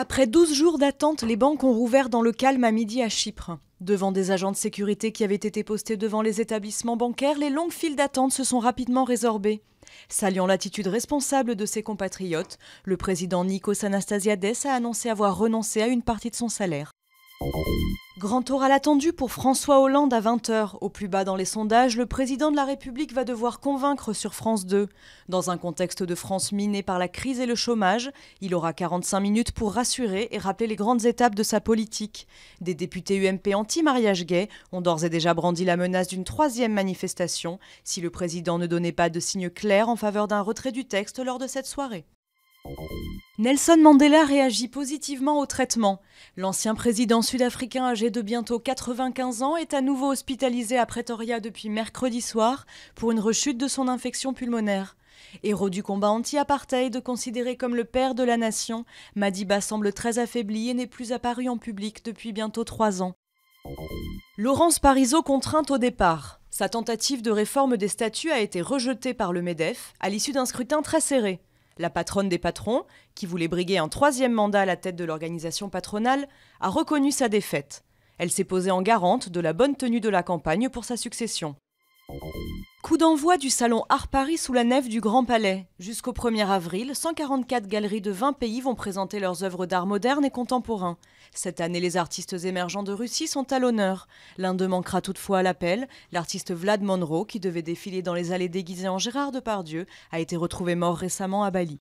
Après 12 jours d'attente, les banques ont rouvert dans le calme à midi à Chypre. Devant des agents de sécurité qui avaient été postés devant les établissements bancaires, les longues files d'attente se sont rapidement résorbées. Saluant l'attitude responsable de ses compatriotes, le président Nikos Anastasiades a annoncé avoir renoncé à une partie de son salaire. Grand oral attendu pour François Hollande à 20h. Au plus bas dans les sondages, le président de la République va devoir convaincre sur France 2. Dans un contexte de France minée par la crise et le chômage, il aura 45 minutes pour rassurer et rappeler les grandes étapes de sa politique. Des députés UMP anti-mariage gay ont d'ores et déjà brandi la menace d'une troisième manifestation si le président ne donnait pas de signe clair en faveur d'un retrait du texte lors de cette soirée. Nelson Mandela réagit positivement au traitement. L'ancien président sud-africain âgé de bientôt 95 ans est à nouveau hospitalisé à Pretoria depuis mercredi soir pour une rechute de son infection pulmonaire. Héros du combat anti-apartheid, considéré comme le père de la nation, Madiba semble très affaibli et n'est plus apparu en public depuis bientôt trois ans. Laurence Parisot contrainte au départ. Sa tentative de réforme des statuts a été rejetée par le MEDEF à l'issue d'un scrutin très serré la patronne des patrons, qui voulait briguer un troisième mandat à la tête de l'organisation patronale, a reconnu sa défaite. Elle s'est posée en garante de la bonne tenue de la campagne pour sa succession. Coup d'envoi du salon Art Paris sous la nef du Grand Palais. Jusqu'au 1er avril, 144 galeries de 20 pays vont présenter leurs œuvres d'art moderne et contemporain. Cette année, les artistes émergents de Russie sont à l'honneur. L'un d'eux manquera toutefois à l'appel. L'artiste Vlad Monroe, qui devait défiler dans les allées déguisées en Gérard Depardieu, a été retrouvé mort récemment à Bali.